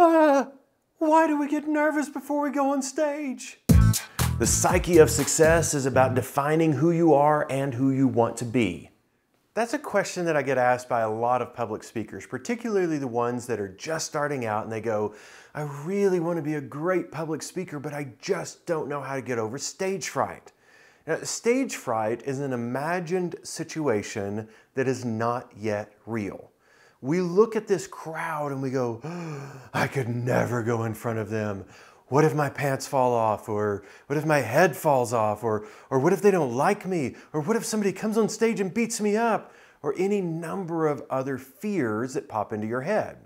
uh, why do we get nervous before we go on stage? The psyche of success is about defining who you are and who you want to be. That's a question that I get asked by a lot of public speakers, particularly the ones that are just starting out and they go, I really want to be a great public speaker, but I just don't know how to get over stage fright. Now, stage fright is an imagined situation that is not yet real we look at this crowd and we go, oh, I could never go in front of them. What if my pants fall off? Or what if my head falls off? Or, or what if they don't like me? Or what if somebody comes on stage and beats me up? Or any number of other fears that pop into your head.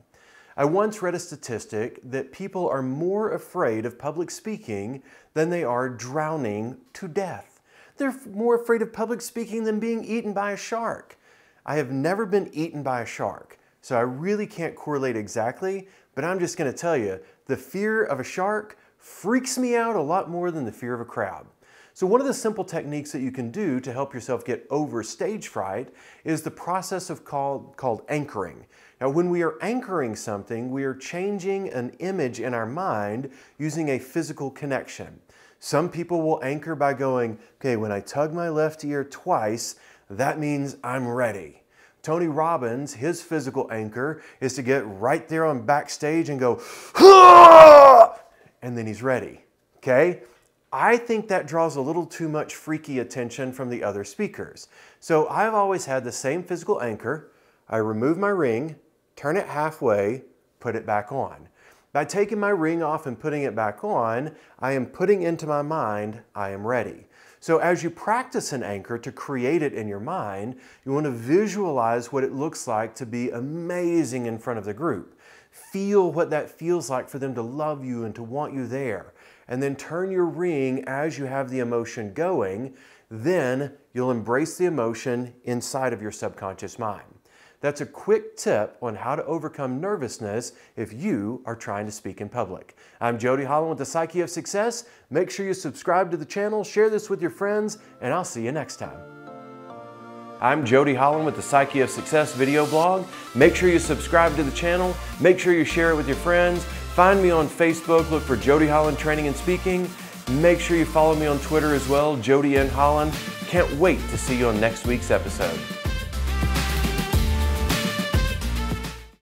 I once read a statistic that people are more afraid of public speaking than they are drowning to death. They're more afraid of public speaking than being eaten by a shark. I have never been eaten by a shark, so I really can't correlate exactly, but I'm just gonna tell you, the fear of a shark freaks me out a lot more than the fear of a crab. So one of the simple techniques that you can do to help yourself get over stage fright is the process of called, called anchoring. Now when we are anchoring something, we are changing an image in our mind using a physical connection. Some people will anchor by going, okay, when I tug my left ear twice, that means I'm ready. Tony Robbins, his physical anchor is to get right there on backstage and go, Hah! and then he's ready. Okay? I think that draws a little too much freaky attention from the other speakers. So I've always had the same physical anchor. I remove my ring, turn it halfway, put it back on. By taking my ring off and putting it back on, I am putting into my mind, I am ready. So as you practice an anchor to create it in your mind, you want to visualize what it looks like to be amazing in front of the group. Feel what that feels like for them to love you and to want you there. And then turn your ring as you have the emotion going. Then you'll embrace the emotion inside of your subconscious mind. That's a quick tip on how to overcome nervousness if you are trying to speak in public. I'm Jody Holland with the Psyche of Success. Make sure you subscribe to the channel, share this with your friends, and I'll see you next time. I'm Jody Holland with the Psyche of Success video blog. Make sure you subscribe to the channel. Make sure you share it with your friends. Find me on Facebook. Look for Jody Holland Training and Speaking. Make sure you follow me on Twitter as well, Jody N. Holland. Can't wait to see you on next week's episode.